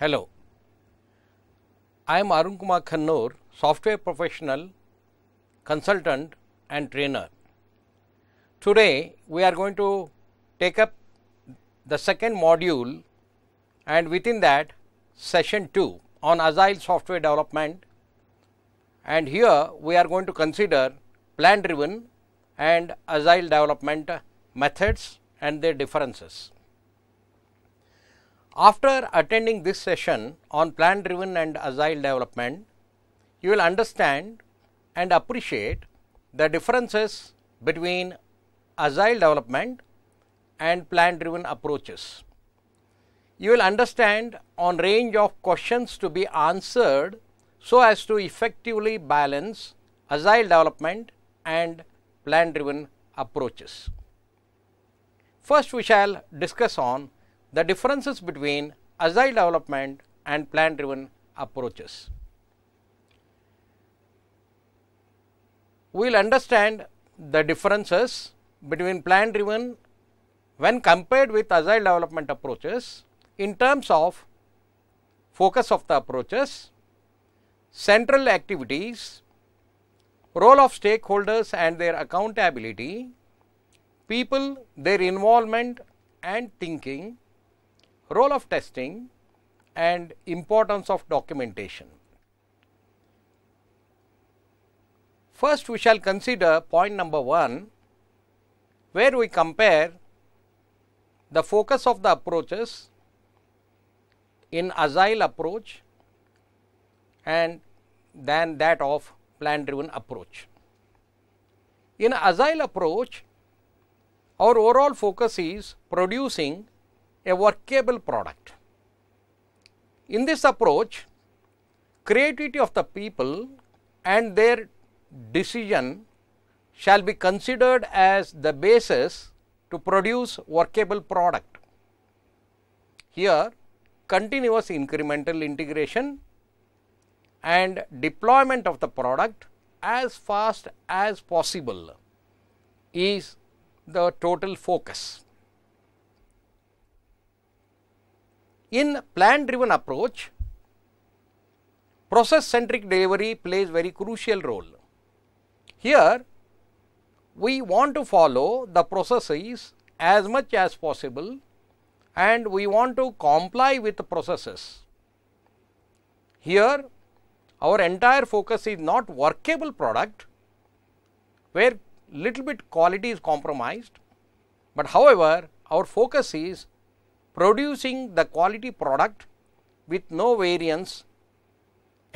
Hello, I am Arun Kumar software professional, consultant and trainer. Today we are going to take up the second module and within that session 2 on agile software development and here we are going to consider plan driven and agile development methods and their differences. After attending this session on plan driven and agile development, you will understand and appreciate the differences between agile development and plan driven approaches. You will understand on range of questions to be answered so as to effectively balance agile development and plan driven approaches. First, we shall discuss on the differences between agile development and plan driven approaches. We will understand the differences between plan driven when compared with agile development approaches in terms of focus of the approaches, central activities, role of stakeholders and their accountability, people, their involvement and thinking, role of testing and importance of documentation. First, we shall consider point number 1, where we compare the focus of the approaches in agile approach and than that of plan driven approach. In agile approach, our overall focus is producing a workable product. In this approach, creativity of the people and their decision shall be considered as the basis to produce workable product. Here, continuous incremental integration and deployment of the product as fast as possible is the total focus. In plan driven approach, process centric delivery plays very crucial role. Here, we want to follow the processes as much as possible and we want to comply with processes. Here, our entire focus is not workable product where little bit quality is compromised, but however, our focus is producing the quality product with no variance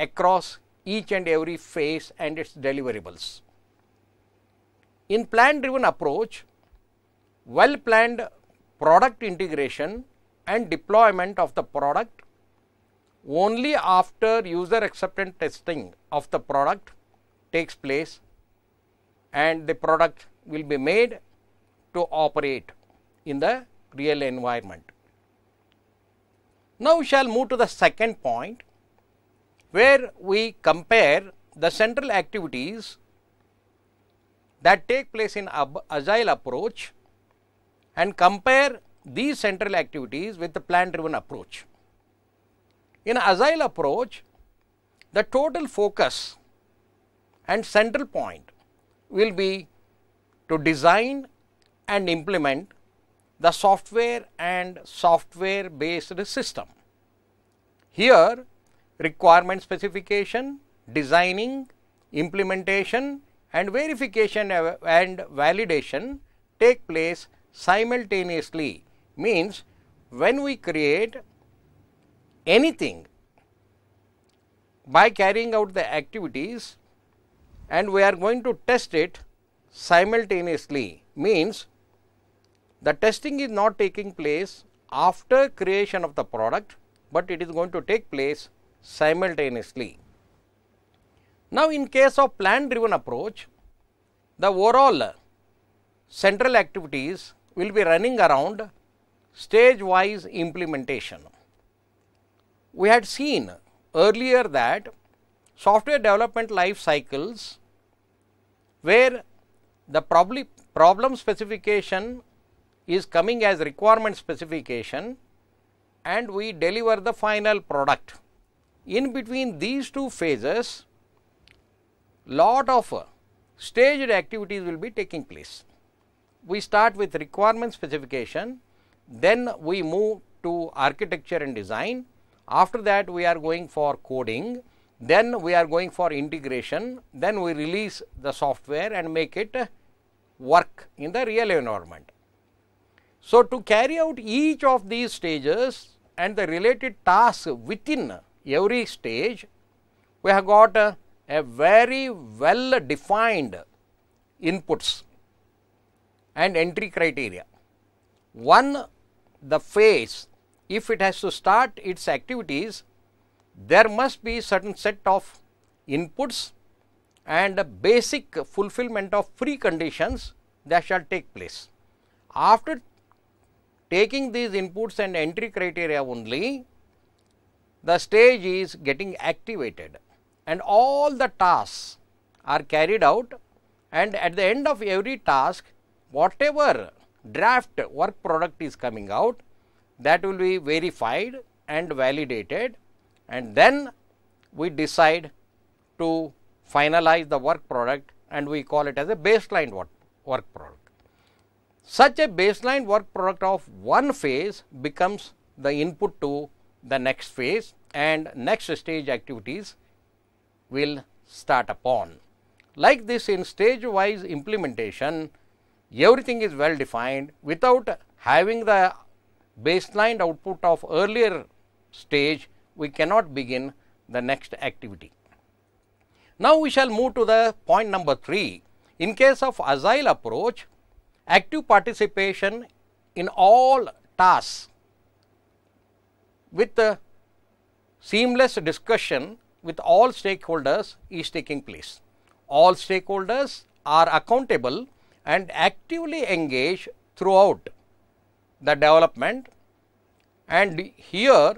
across each and every phase and its deliverables. In plan driven approach, well planned product integration and deployment of the product only after user acceptance testing of the product takes place and the product will be made to operate in the real environment. Now, we shall move to the second point where we compare the central activities that take place in agile approach and compare these central activities with the plan driven approach. In agile approach, the total focus and central point will be to design and implement the software and software based system. Here requirement specification, designing, implementation and verification and validation take place simultaneously means when we create anything by carrying out the activities and we are going to test it simultaneously means the testing is not taking place after creation of the product, but it is going to take place simultaneously. Now, in case of plan driven approach, the overall central activities will be running around stage wise implementation. We had seen earlier that software development life cycles where the problem, problem specification is coming as requirement specification and we deliver the final product. In between these two phases, lot of uh, staged activities will be taking place. We start with requirement specification, then we move to architecture and design. After that, we are going for coding, then we are going for integration, then we release the software and make it uh, work in the real environment. So, to carry out each of these stages and the related tasks within every stage, we have got a, a very well defined inputs and entry criteria. One, the phase, if it has to start its activities, there must be certain set of inputs and a basic fulfillment of preconditions that shall take place. After taking these inputs and entry criteria only, the stage is getting activated and all the tasks are carried out and at the end of every task, whatever draft work product is coming out, that will be verified and validated and then we decide to finalize the work product and we call it as a baseline work, work product. Such a baseline work product of one phase becomes the input to the next phase and next stage activities will start upon. Like this in stage wise implementation, everything is well defined without having the baseline output of earlier stage, we cannot begin the next activity. Now, we shall move to the point number 3. In case of agile approach, active participation in all tasks with the seamless discussion with all stakeholders is taking place. All stakeholders are accountable and actively engaged throughout the development and here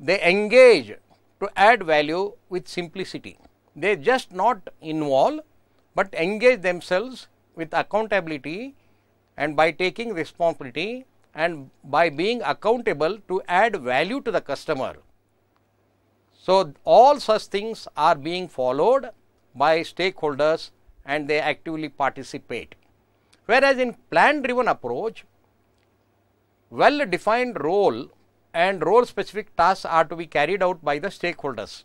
they engage to add value with simplicity. They just not involve, but engage themselves with accountability and by taking responsibility and by being accountable to add value to the customer. So, all such things are being followed by stakeholders and they actively participate. Whereas, in plan driven approach, well defined role and role specific tasks are to be carried out by the stakeholders.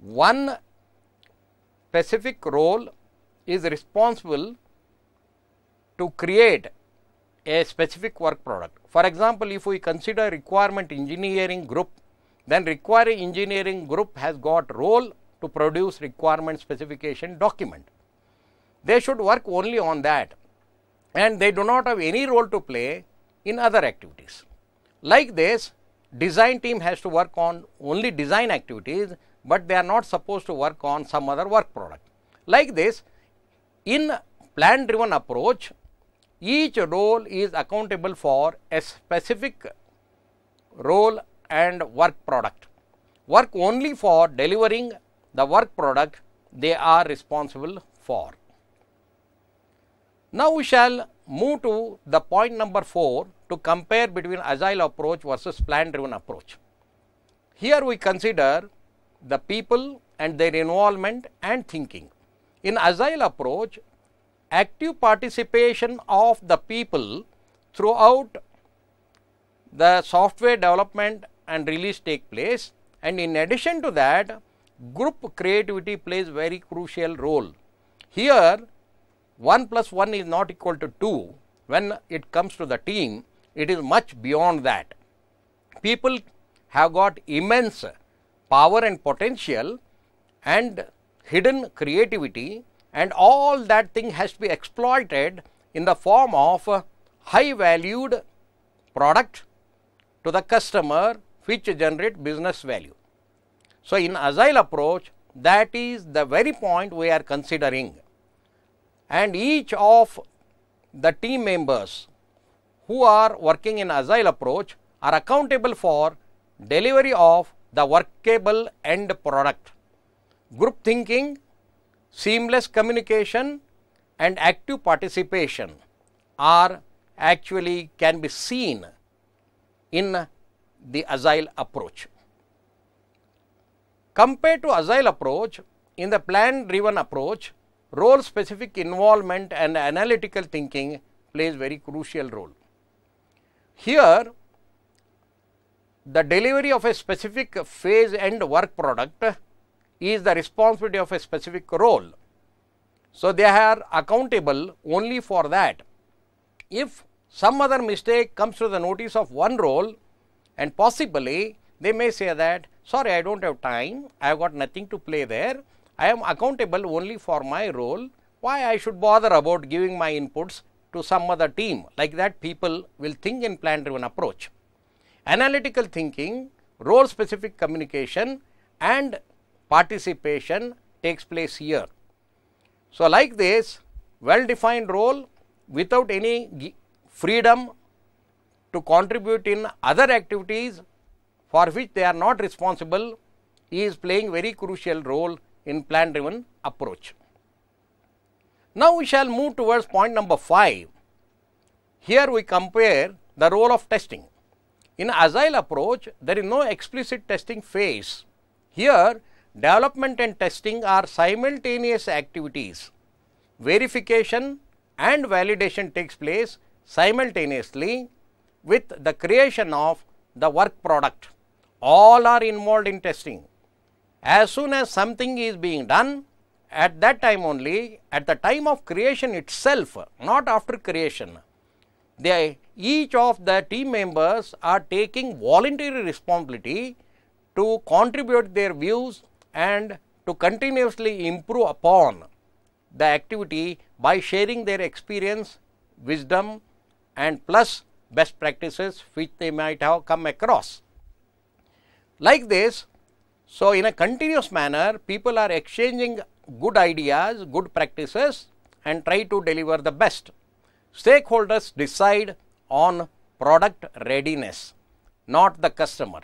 One specific role is responsible to create a specific work product. For example, if we consider requirement engineering group, then requiring engineering group has got role to produce requirement specification document. They should work only on that and they do not have any role to play in other activities. Like this, design team has to work on only design activities, but they are not supposed to work on some other work product. Like this, in plan driven approach, each role is accountable for a specific role and work product. Work only for delivering the work product they are responsible for. Now, we shall move to the point number 4 to compare between agile approach versus plan driven approach. Here we consider the people and their involvement and thinking. In agile approach, active participation of the people throughout the software development and release take place and in addition to that group creativity plays very crucial role. Here 1 plus 1 is not equal to 2 when it comes to the team it is much beyond that. People have got immense power and potential and hidden creativity and all that thing has to be exploited in the form of high valued product to the customer which generate business value. So, in agile approach that is the very point we are considering and each of the team members who are working in agile approach are accountable for delivery of the workable end product. Group thinking seamless communication and active participation are actually can be seen in the agile approach. Compared to agile approach, in the plan driven approach, role specific involvement and analytical thinking plays very crucial role. Here, the delivery of a specific phase end work product is the responsibility of a specific role. So, they are accountable only for that. If some other mistake comes to the notice of one role and possibly they may say that sorry I do not have time, I have got nothing to play there, I am accountable only for my role, why I should bother about giving my inputs to some other team. Like that people will think in plan driven approach. Analytical thinking, role specific communication and participation takes place here. So, like this well defined role without any freedom to contribute in other activities for which they are not responsible is playing very crucial role in plan driven approach. Now, we shall move towards point number 5. Here we compare the role of testing. In agile approach, there is no explicit testing phase. Here, Development and testing are simultaneous activities. Verification and validation takes place simultaneously with the creation of the work product. All are involved in testing. As soon as something is being done, at that time only, at the time of creation itself, not after creation, they each of the team members are taking voluntary responsibility to contribute their views and to continuously improve upon the activity by sharing their experience, wisdom and plus best practices which they might have come across. Like this, so in a continuous manner, people are exchanging good ideas, good practices and try to deliver the best. Stakeholders decide on product readiness, not the customer.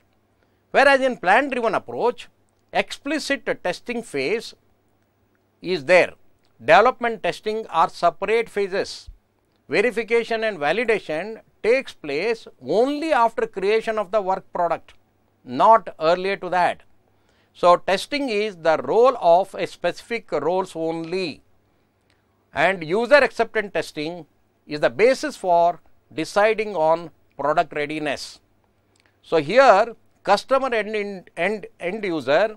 Whereas in plan driven approach, explicit testing phase is there. Development testing are separate phases. Verification and validation takes place only after creation of the work product, not earlier to that. So, testing is the role of a specific roles only and user acceptance testing is the basis for deciding on product readiness. So, here customer and end, end, end user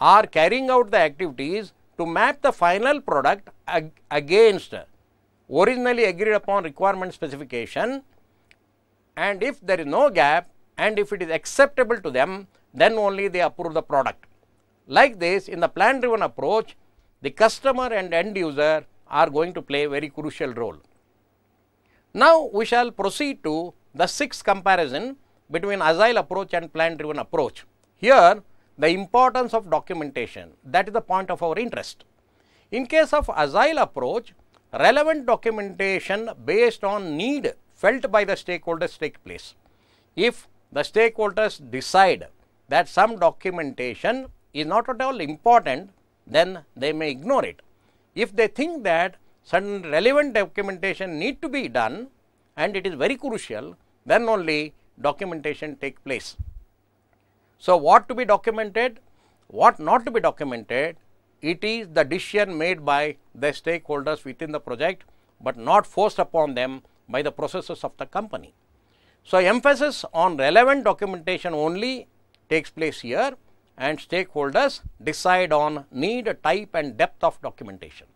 are carrying out the activities to map the final product ag against originally agreed upon requirement specification and if there is no gap and if it is acceptable to them then only they approve the product. Like this in the plan driven approach the customer and end user are going to play very crucial role. Now we shall proceed to the sixth comparison between agile approach and plan driven approach. Here the importance of documentation. That is the point of our interest. In case of agile approach, relevant documentation based on need felt by the stakeholders take place. If the stakeholders decide that some documentation is not at all important, then they may ignore it. If they think that certain relevant documentation need to be done and it is very crucial, then only documentation take place. So, what to be documented, what not to be documented, it is the decision made by the stakeholders within the project, but not forced upon them by the processes of the company. So, emphasis on relevant documentation only takes place here and stakeholders decide on need, type and depth of documentation.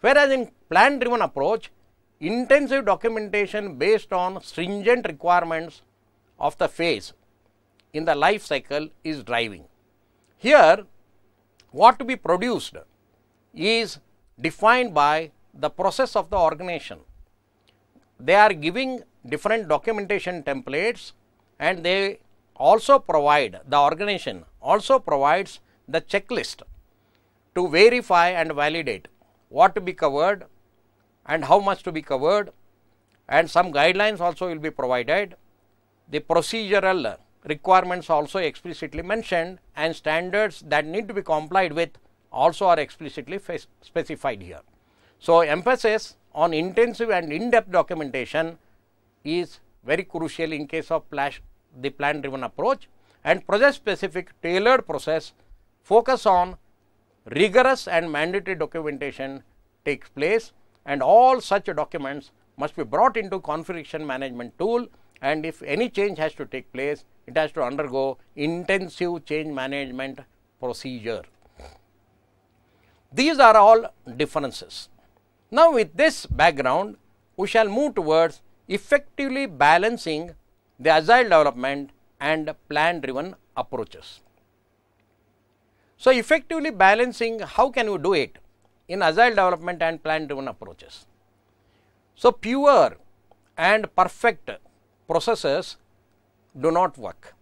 Whereas, in plan driven approach, intensive documentation based on stringent requirements of the phase in the life cycle is driving. Here, what to be produced is defined by the process of the organization. They are giving different documentation templates and they also provide, the organization also provides the checklist to verify and validate what to be covered and how much to be covered and some guidelines also will be provided. The procedural requirements also explicitly mentioned and standards that need to be complied with also are explicitly specified here. So, emphasis on intensive and in-depth documentation is very crucial in case of flash, the plan driven approach and project specific tailored process focus on rigorous and mandatory documentation takes place and all such documents must be brought into configuration management tool and if any change has to take place it has to undergo intensive change management procedure. These are all differences. Now, with this background, we shall move towards effectively balancing the agile development and plan driven approaches. So, effectively balancing how can you do it in agile development and plan driven approaches. So, pure and perfect processes do not work.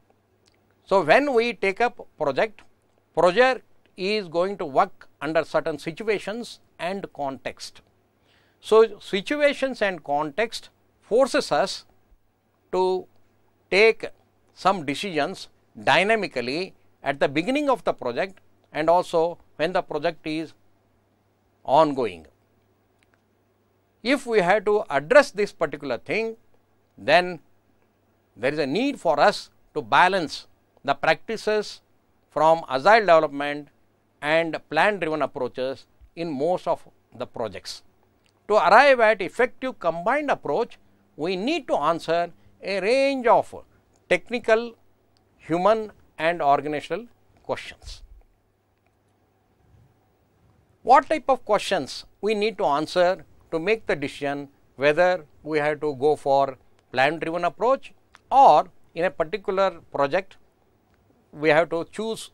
So, when we take up project, project is going to work under certain situations and context. So, situations and context forces us to take some decisions dynamically at the beginning of the project and also when the project is ongoing. If we have to address this particular thing, then there is a need for us to balance the practices from agile development and plan driven approaches in most of the projects. To arrive at effective combined approach, we need to answer a range of technical, human and organizational questions. What type of questions we need to answer to make the decision whether we have to go for plan driven approach or in a particular project, we have to choose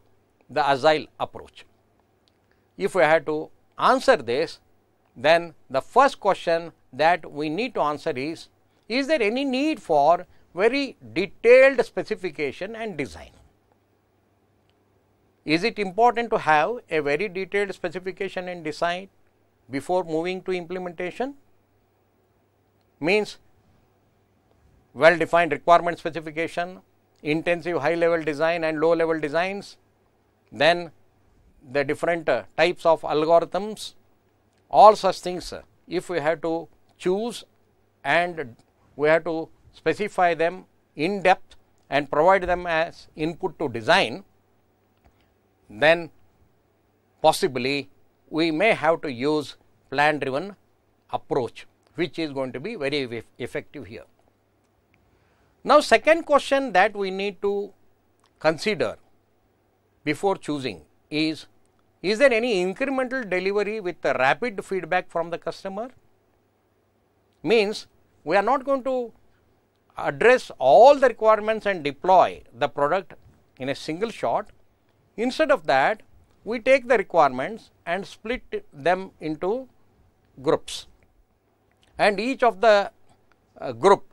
the agile approach. If we have to answer this, then the first question that we need to answer is, is there any need for very detailed specification and design? Is it important to have a very detailed specification and design before moving to implementation? Means well defined requirement specification, intensive high level design and low level designs, then the different uh, types of algorithms, all such things uh, if we have to choose and we have to specify them in depth and provide them as input to design, then possibly we may have to use plan driven approach which is going to be very effective here. Now, second question that we need to consider before choosing is, is there any incremental delivery with the rapid feedback from the customer? Means, we are not going to address all the requirements and deploy the product in a single shot. Instead of that, we take the requirements and split them into groups and each of the uh, group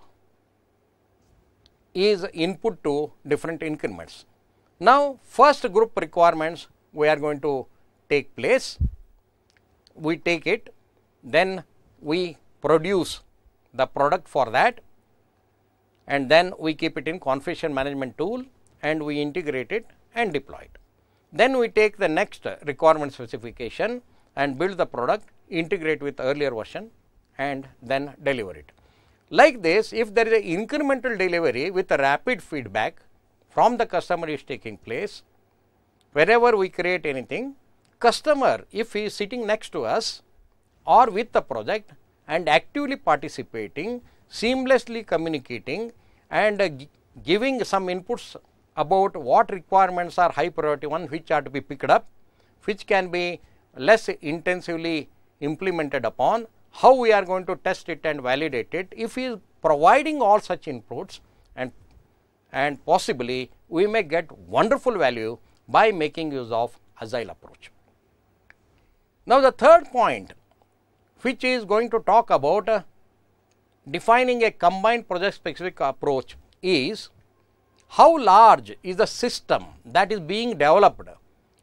is input to different increments. Now, first group requirements we are going to take place, we take it, then we produce the product for that and then we keep it in configuration management tool and we integrate it and deploy it. Then we take the next requirement specification and build the product, integrate with earlier version and then deliver it. Like this, if there is an incremental delivery with a rapid feedback from the customer is taking place, wherever we create anything, customer, if he is sitting next to us or with the project and actively participating, seamlessly communicating and uh, giving some inputs about what requirements are high priority one which are to be picked up, which can be less intensively implemented upon how we are going to test it and validate it if he is providing all such inputs and and possibly we may get wonderful value by making use of agile approach. Now, the third point which is going to talk about uh, defining a combined project specific approach is how large is the system that is being developed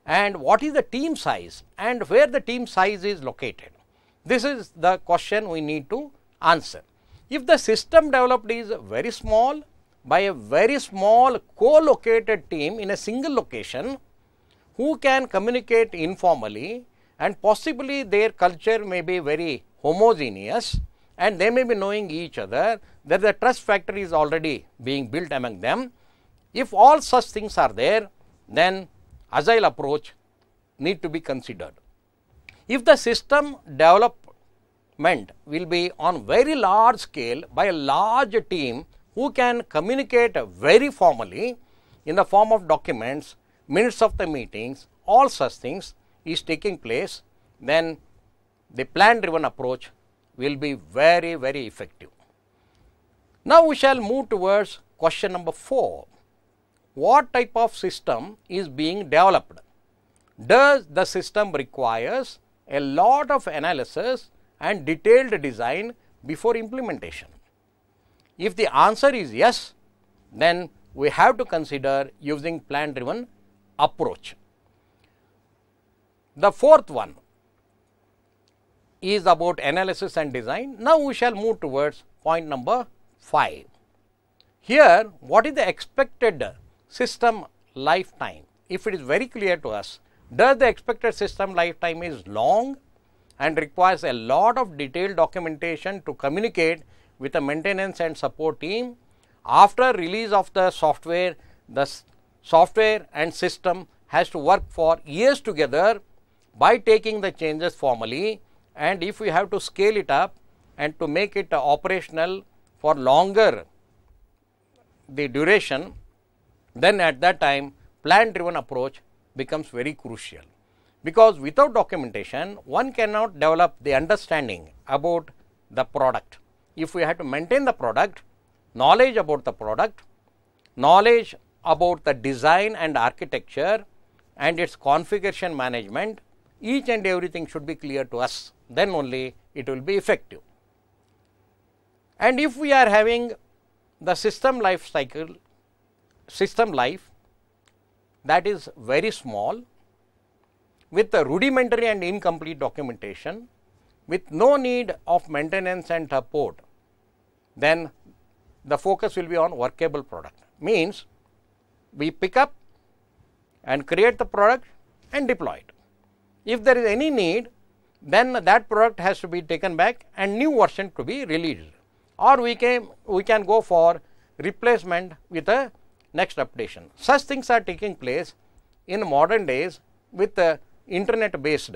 and what is the team size and where the team size is located. This is the question we need to answer. If the system developed is very small by a very small co-located team in a single location who can communicate informally and possibly their culture may be very homogeneous and they may be knowing each other that the trust factor is already being built among them. If all such things are there, then agile approach need to be considered. If the system development will be on very large scale by a large team who can communicate very formally in the form of documents, minutes of the meetings, all such things is taking place, then the plan driven approach will be very, very effective. Now, we shall move towards question number 4. What type of system is being developed? Does the system requires a lot of analysis and detailed design before implementation. If the answer is yes, then we have to consider using plan driven approach. The fourth one is about analysis and design. Now, we shall move towards point number 5. Here, what is the expected system lifetime? If it is very clear to us does the expected system lifetime is long and requires a lot of detailed documentation to communicate with the maintenance and support team. After release of the software, the software and system has to work for years together by taking the changes formally and if we have to scale it up and to make it operational for longer the duration, then at that time plan driven approach becomes very crucial because without documentation one cannot develop the understanding about the product. If we have to maintain the product, knowledge about the product, knowledge about the design and architecture and its configuration management, each and everything should be clear to us, then only it will be effective. And if we are having the system life cycle, system life that is very small with a rudimentary and incomplete documentation with no need of maintenance and support, then the focus will be on workable product. Means, we pick up and create the product and deploy it. If there is any need, then that product has to be taken back and new version to be released or we can, we can go for replacement with a next updation. Such things are taking place in modern days with the uh, internet based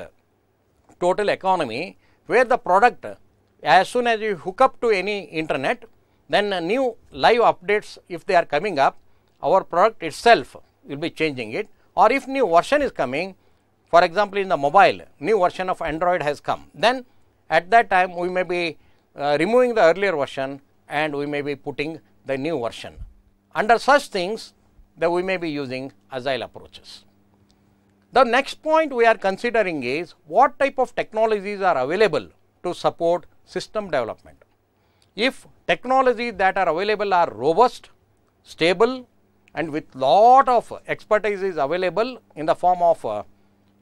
total economy where the product as soon as you hook up to any internet then new live updates if they are coming up our product itself will be changing it or if new version is coming for example in the mobile new version of android has come then at that time we may be uh, removing the earlier version and we may be putting the new version under such things, that we may be using agile approaches. The next point we are considering is what type of technologies are available to support system development. If technologies that are available are robust, stable and with lot of expertise is available in the form of uh,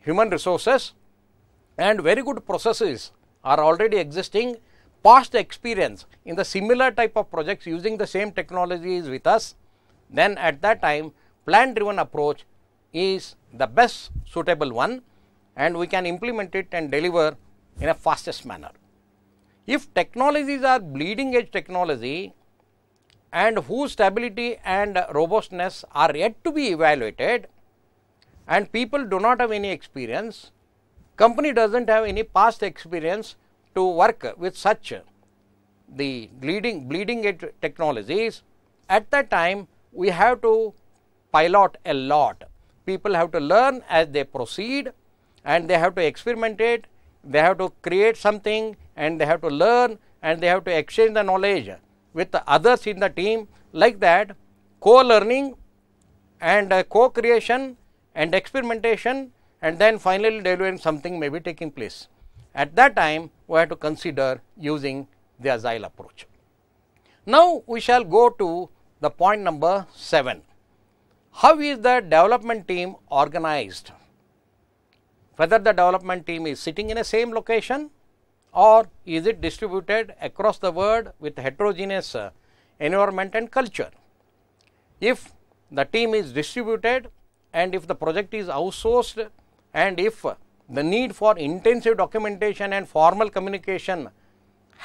human resources and very good processes are already existing, past experience in the similar type of projects using the same technologies with us then at that time plan driven approach is the best suitable one and we can implement it and deliver in a fastest manner. If technologies are bleeding edge technology and whose stability and robustness are yet to be evaluated and people do not have any experience, company does not have any past experience to work with such the bleeding, bleeding edge technologies, at that time we have to pilot a lot. People have to learn as they proceed and they have to experiment it, they have to create something and they have to learn and they have to exchange the knowledge with the others in the team. Like that, co learning and uh, co creation and experimentation and then finally delivering something may be taking place. At that time, we have to consider using the agile approach. Now, we shall go to the point number 7. How is the development team organized? Whether the development team is sitting in the same location or is it distributed across the world with heterogeneous uh, environment and culture. If the team is distributed and if the project is outsourced and if the need for intensive documentation and formal communication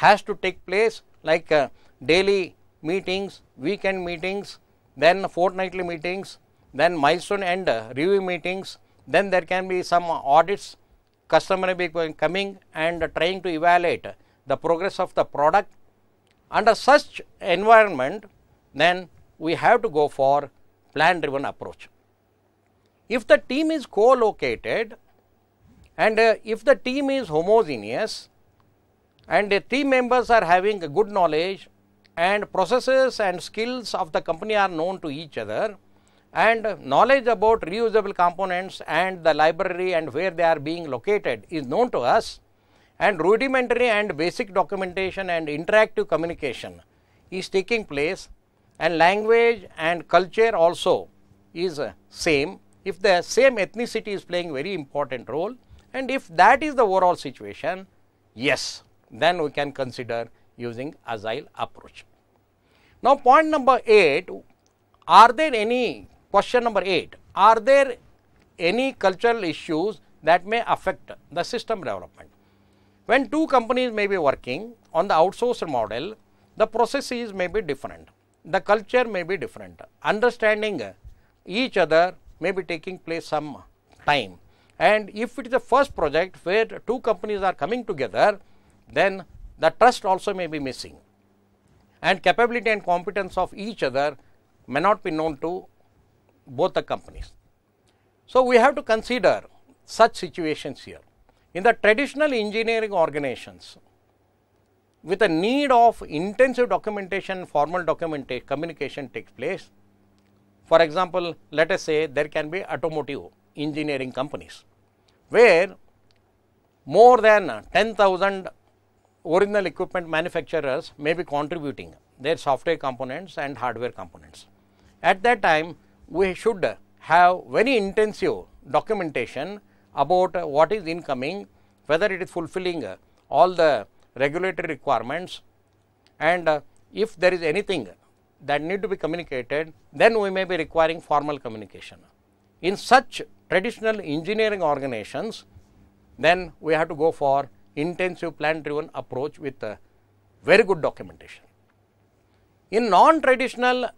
has to take place like uh, daily meetings, weekend meetings, then fortnightly meetings, then milestone and review meetings, then there can be some audits, customer be coming and trying to evaluate the progress of the product. Under such environment, then we have to go for plan driven approach. If the team is co-located and uh, if the team is homogeneous and the team members are having a good knowledge and processes and skills of the company are known to each other and knowledge about reusable components and the library and where they are being located is known to us and rudimentary and basic documentation and interactive communication is taking place and language and culture also is uh, same if the same ethnicity is playing very important role and if that is the overall situation yes then we can consider using agile approach now, point number 8, are there any, question number 8, are there any cultural issues that may affect the system development? When two companies may be working on the outsourced model, the processes may be different, the culture may be different, understanding each other may be taking place some time. And if it is the first project where two companies are coming together, then the trust also may be missing and capability and competence of each other may not be known to both the companies. So, we have to consider such situations here. In the traditional engineering organizations, with a need of intensive documentation, formal documentation, communication takes place. For example, let us say there can be automotive engineering companies, where more than 10,000 original equipment manufacturers may be contributing their software components and hardware components. At that time, we should have very intensive documentation about what is incoming, whether it is fulfilling all the regulatory requirements and if there is anything that need to be communicated, then we may be requiring formal communication. In such traditional engineering organizations, then we have to go for intensive plan driven approach with very good documentation. In non-traditional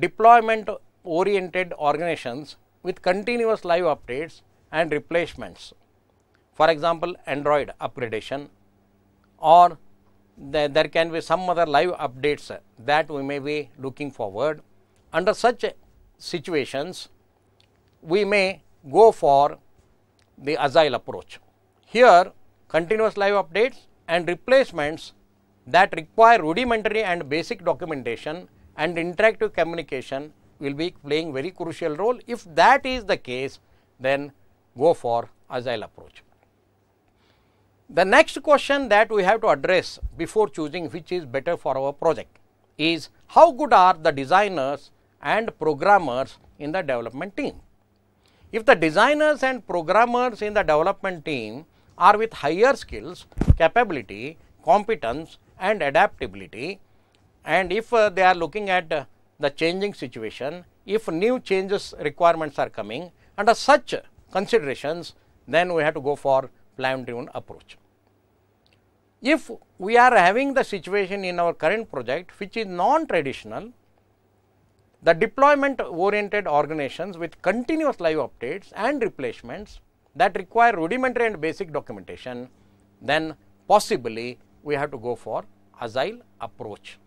deployment oriented organizations with continuous live updates and replacements, for example, Android upgradation or the, there can be some other live updates that we may be looking forward. Under such situations, we may go for the agile approach. Here, continuous live updates and replacements that require rudimentary and basic documentation and interactive communication will be playing very crucial role. If that is the case, then go for agile approach. The next question that we have to address before choosing which is better for our project is how good are the designers and programmers in the development team? If the designers and programmers in the development team are with higher skills, capability, competence and adaptability and if uh, they are looking at uh, the changing situation, if new changes requirements are coming under such considerations, then we have to go for plan driven approach. If we are having the situation in our current project which is non-traditional, the deployment oriented organizations with continuous live updates and replacements that require rudimentary and basic documentation, then possibly we have to go for agile approach.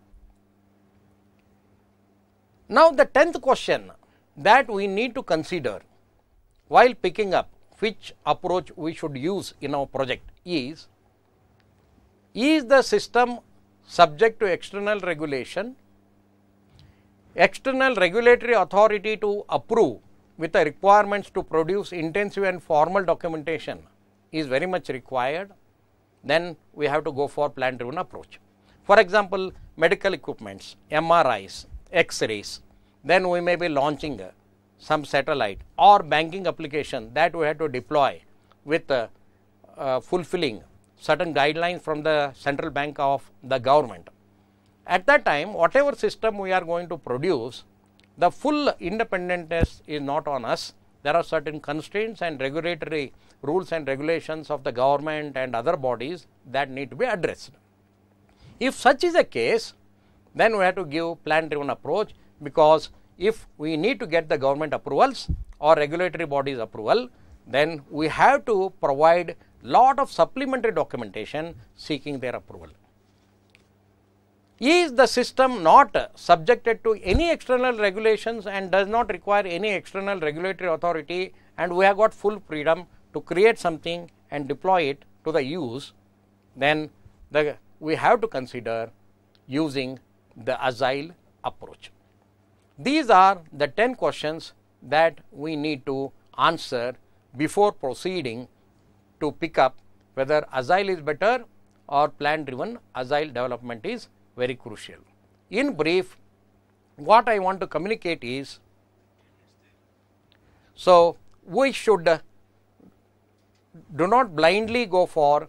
Now, the 10th question that we need to consider while picking up which approach we should use in our project is, is the system subject to external regulation, external regulatory authority to approve with the requirements to produce intensive and formal documentation is very much required, then we have to go for plan driven approach. For example, medical equipments, MRIs, X-rays, then we may be launching uh, some satellite or banking application that we have to deploy with uh, uh, fulfilling certain guidelines from the central bank of the government. At that time, whatever system we are going to produce, the full independence is not on us. There are certain constraints and regulatory rules and regulations of the government and other bodies that need to be addressed. If such is the case, then we have to give plan driven approach because if we need to get the government approvals or regulatory bodies approval, then we have to provide lot of supplementary documentation seeking their approval. Is the system not subjected to any external regulations and does not require any external regulatory authority and we have got full freedom to create something and deploy it to the use, then the, we have to consider using the agile approach. These are the 10 questions that we need to answer before proceeding to pick up whether agile is better or plan driven agile development is very crucial. In brief, what I want to communicate is, so we should uh, do not blindly go for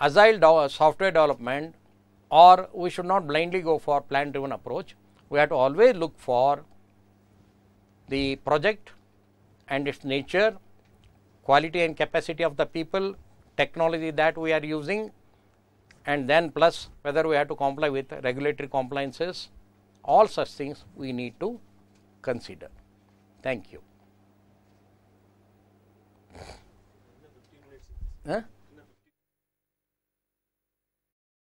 agile software development or we should not blindly go for plan driven approach. We have to always look for the project and its nature, quality and capacity of the people, technology that we are using and then plus whether we have to comply with regulatory compliances, all such things we need to consider. Thank you. Huh?